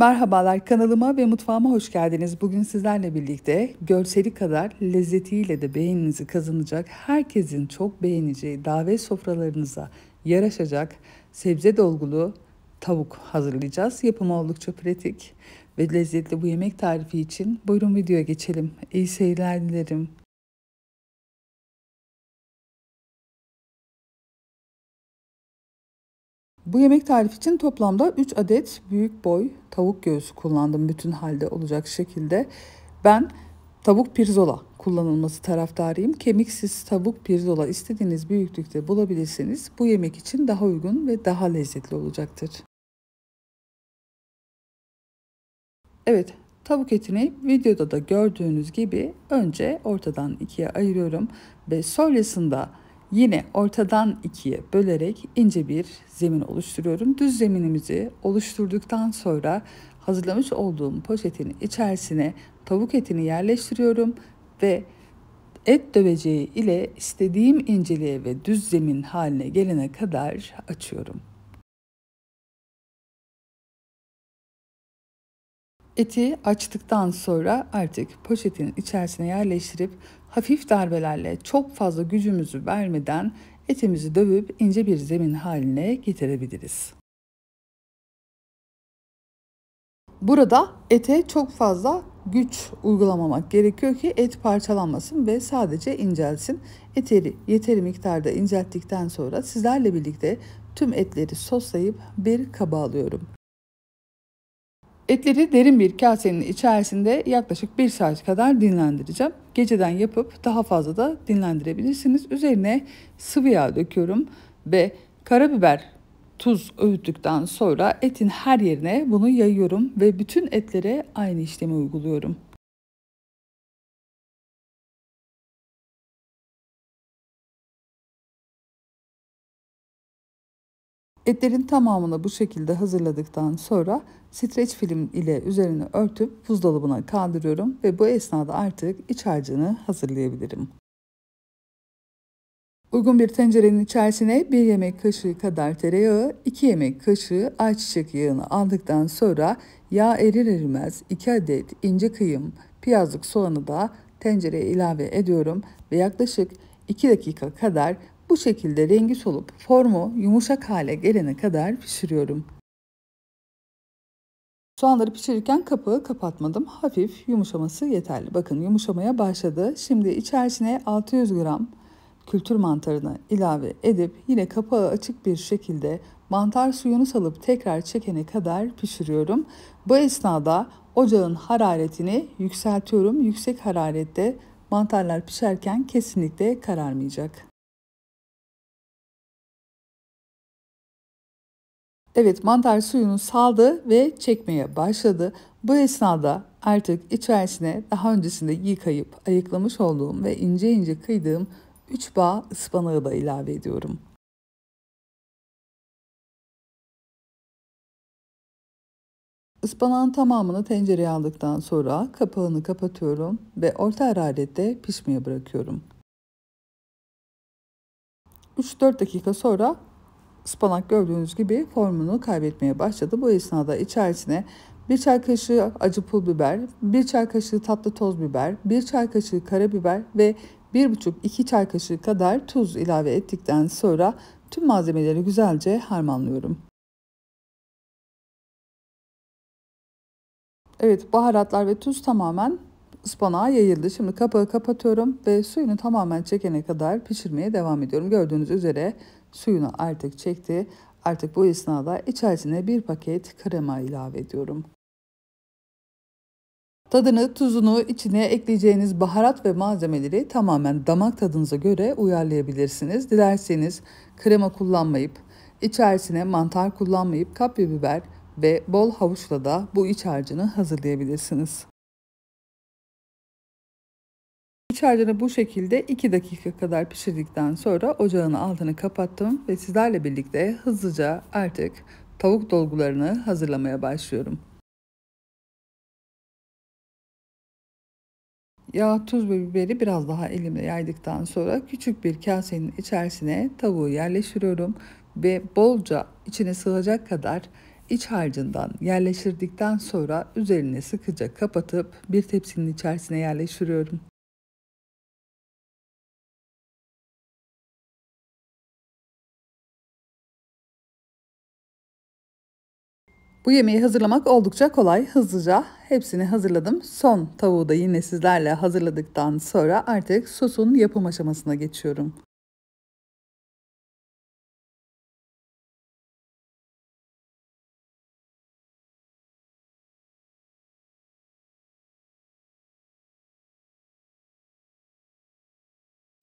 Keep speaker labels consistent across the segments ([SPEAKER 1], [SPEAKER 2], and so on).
[SPEAKER 1] Merhabalar kanalıma ve mutfağıma hoş geldiniz. Bugün sizlerle birlikte görseli kadar lezzetiyle de beğeninizi kazanacak, herkesin çok beğeneceği davet sofralarınıza yaraşacak sebze dolgulu tavuk hazırlayacağız. Yapımı oldukça pratik ve lezzetli bu yemek tarifi için buyurun videoya geçelim.
[SPEAKER 2] İyi seyirler dilerim. Bu yemek tarifi için toplamda 3 adet
[SPEAKER 1] büyük boy tavuk göğsü kullandım bütün halde olacak şekilde. Ben tavuk pirzola kullanılması taraftarıyım. Kemiksiz tavuk pirzola istediğiniz büyüklükte bulabilirsiniz. bu yemek için daha uygun ve daha lezzetli olacaktır. Evet, tavuk etini videoda da gördüğünüz gibi önce ortadan ikiye ayırıyorum ve sonrasında Yine ortadan ikiye bölerek ince bir zemin oluşturuyorum. Düz zeminimizi oluşturduktan sonra hazırlamış olduğum poşetin içerisine tavuk etini yerleştiriyorum ve et döveceği ile istediğim inceliğe ve düz
[SPEAKER 2] zemin haline gelene kadar açıyorum. Eti açtıktan sonra artık poşetin
[SPEAKER 1] içerisine yerleştirip hafif darbelerle çok fazla gücümüzü vermeden etimizi dövüp ince bir zemin haline getirebiliriz. Burada ete çok fazla güç uygulamamak gerekiyor ki et parçalanmasın ve sadece incelsin. Eteri yeteri miktarda incelttikten sonra sizlerle birlikte tüm etleri soslayıp bir kaba alıyorum. Etleri derin bir kasenin içerisinde yaklaşık 1 saat kadar dinlendireceğim. Geceden yapıp daha fazla da dinlendirebilirsiniz. Üzerine sıvı yağ döküyorum ve karabiber tuz öğüttükten sonra etin her
[SPEAKER 2] yerine bunu yayıyorum ve bütün etlere aynı işlemi uyguluyorum. Etlerin tamamını bu şekilde hazırladıktan
[SPEAKER 1] sonra streç film ile üzerini örtüp buzdolabına kaldırıyorum ve bu esnada artık iç harcını hazırlayabilirim. Uygun bir tencerenin içerisine 1 yemek kaşığı kadar tereyağı, 2 yemek kaşığı ayçiçek yağını aldıktan sonra yağ erir erimez 2 adet ince kıyım, piyazlık soğanı da tencereye ilave ediyorum ve yaklaşık 2 dakika kadar bu şekilde rengi solup formu yumuşak hale gelene kadar pişiriyorum. Soğanları pişirirken kapağı kapatmadım. Hafif yumuşaması yeterli. Bakın yumuşamaya başladı. Şimdi içerisine 600 gram kültür mantarını ilave edip yine kapağı açık bir şekilde mantar suyunu salıp tekrar çekene kadar pişiriyorum. Bu esnada ocağın hararetini yükseltiyorum. Yüksek
[SPEAKER 2] hararette mantarlar pişerken kesinlikle kararmayacak. Evet mantar suyunu saldı
[SPEAKER 1] ve çekmeye başladı. Bu esnada artık içerisine daha öncesinde
[SPEAKER 2] yıkayıp ayıklamış olduğum ve ince ince kıydığım 3 bağ ıspanağı da ilave ediyorum. Ispanağın tamamını tencereye aldıktan sonra kapağını kapatıyorum ve
[SPEAKER 1] orta hararette pişmeye bırakıyorum. 3-4 dakika sonra spanak gördüğünüz gibi formunu kaybetmeye başladı. Bu esnada içerisine bir çay kaşığı acı pul biber, bir çay kaşığı tatlı toz biber, bir çay kaşığı karabiber ve 1,5-2 çay kaşığı kadar tuz ilave ettikten sonra tüm malzemeleri güzelce harmanlıyorum. Evet baharatlar ve tuz tamamen ıspanağa yayıldı. Şimdi kapağı kapatıyorum ve suyunu tamamen çekene kadar pişirmeye devam ediyorum. Gördüğünüz üzere suyunu artık çekti. Artık bu esnada içerisine bir paket krema ilave ediyorum. Tadını, tuzunu, içine ekleyeceğiniz baharat ve malzemeleri tamamen damak tadınıza göre uyarlayabilirsiniz. Dilerseniz krema kullanmayıp, içerisine mantar kullanmayıp kapya biber ve bol havuçla da bu iç harcını hazırlayabilirsiniz. İç harcını bu şekilde 2 dakika kadar pişirdikten sonra ocağın altını kapattım ve sizlerle birlikte hızlıca artık tavuk dolgularını hazırlamaya başlıyorum. Yağ, tuz ve biberi biraz daha elimle yaydıktan sonra küçük bir kasenin içerisine tavuğu yerleştiriyorum ve bolca içine sığacak kadar iç harcından
[SPEAKER 2] yerleştirdikten sonra üzerine sıkıca kapatıp bir tepsinin içerisine yerleştiriyorum. Bu yemeği hazırlamak oldukça kolay. Hızlıca hepsini hazırladım. Son tavuğu da yine sizlerle hazırladıktan sonra artık sosun yapım aşamasına geçiyorum.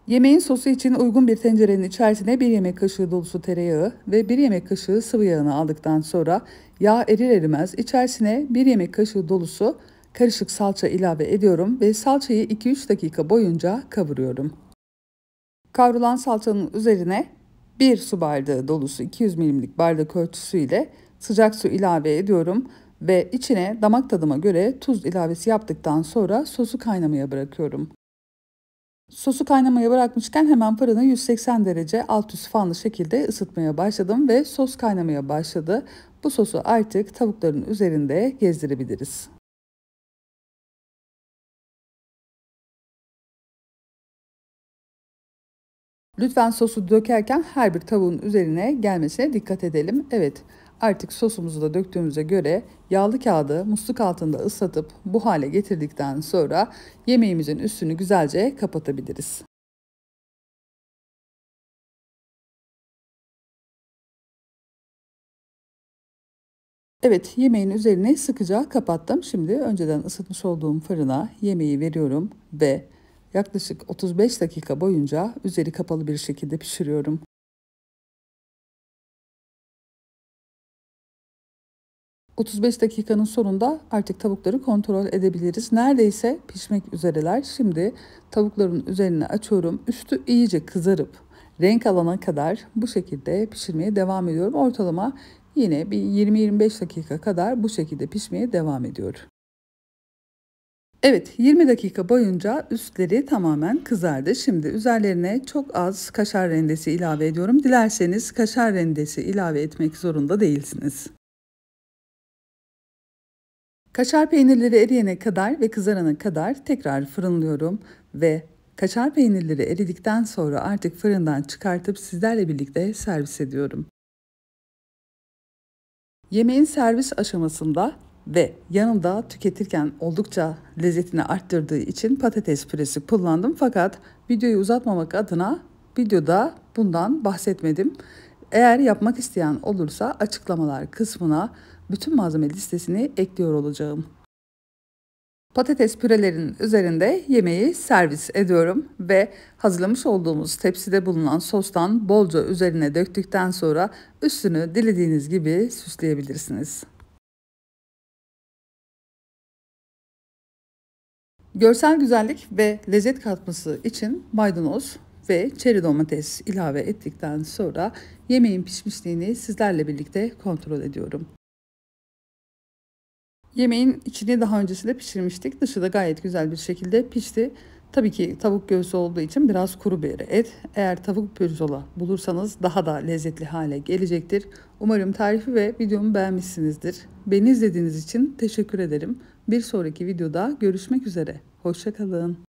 [SPEAKER 2] Yemeğin sosu için uygun bir tencerenin içerisine 1
[SPEAKER 1] yemek kaşığı dolusu tereyağı ve 1 yemek kaşığı sıvı yağını aldıktan sonra yağ erir erimez içerisine 1 yemek kaşığı dolusu karışık salça ilave ediyorum ve salçayı 2-3 dakika boyunca kavuruyorum. Kavrulan salçanın üzerine 1 su bardağı dolusu 200 milimlik bardak ölçüsüyle sıcak su ilave ediyorum ve içine damak tadıma göre tuz ilavesi yaptıktan sonra sosu kaynamaya bırakıyorum. Sosu kaynamaya bırakmışken hemen fırını 180 derece alt üst fanlı şekilde ısıtmaya başladım ve sos kaynamaya başladı. Bu sosu artık tavukların
[SPEAKER 2] üzerinde gezdirebiliriz. Lütfen sosu dökerken
[SPEAKER 1] her bir tavuğun üzerine gelmesine dikkat edelim. Evet, Artık sosumuzu da döktüğümüze göre yağlı kağıdı musluk altında ıslatıp bu hale getirdikten sonra yemeğimizin
[SPEAKER 2] üstünü güzelce kapatabiliriz. Evet yemeğin üzerine sıkıca kapattım. Şimdi önceden ısıtmış olduğum fırına yemeği veriyorum ve yaklaşık 35 dakika boyunca üzeri kapalı bir şekilde pişiriyorum. 35 dakikanın sonunda artık tavukları kontrol edebiliriz. Neredeyse pişmek üzereler.
[SPEAKER 1] Şimdi tavukların üzerine açıyorum. Üstü iyice kızarıp renk alana kadar bu şekilde pişirmeye devam ediyorum. Ortalama yine bir 20-25 dakika kadar bu şekilde pişmeye devam ediyor. Evet 20 dakika boyunca üstleri tamamen kızardı. Şimdi üzerlerine çok az kaşar rendesi ilave ediyorum. Dilerseniz kaşar rendesi ilave etmek zorunda değilsiniz. Kaşar peynirleri eriyene kadar ve kızarana kadar tekrar fırınlıyorum ve kaşar peynirleri eridikten sonra artık fırından çıkartıp sizlerle birlikte servis ediyorum. Yemeğin servis aşamasında ve yanında tüketirken oldukça lezzetini arttırdığı için patates püresi kullandım. Fakat videoyu uzatmamak adına videoda bundan bahsetmedim. Eğer yapmak isteyen olursa açıklamalar kısmına bütün malzeme listesini ekliyor olacağım. Patates pürelerinin üzerinde yemeği servis ediyorum ve hazırlamış olduğumuz tepside bulunan sostan bolca
[SPEAKER 2] üzerine döktükten sonra üstünü dilediğiniz gibi süsleyebilirsiniz. Görsel güzellik
[SPEAKER 1] ve lezzet katması için maydanoz ve çeri domates ilave ettikten sonra yemeğin pişmişliğini sizlerle birlikte kontrol ediyorum. Yemeğin içini daha öncesinde pişirmiştik. Dışı da gayet güzel bir şekilde pişti. Tabii ki tavuk göğsü olduğu için biraz kuru bir et. Eğer tavuk pirzola bulursanız daha da lezzetli hale gelecektir. Umarım tarifi ve videomu beğenmişsinizdir. Beni
[SPEAKER 2] izlediğiniz için teşekkür ederim. Bir sonraki videoda görüşmek üzere. Hoşçakalın.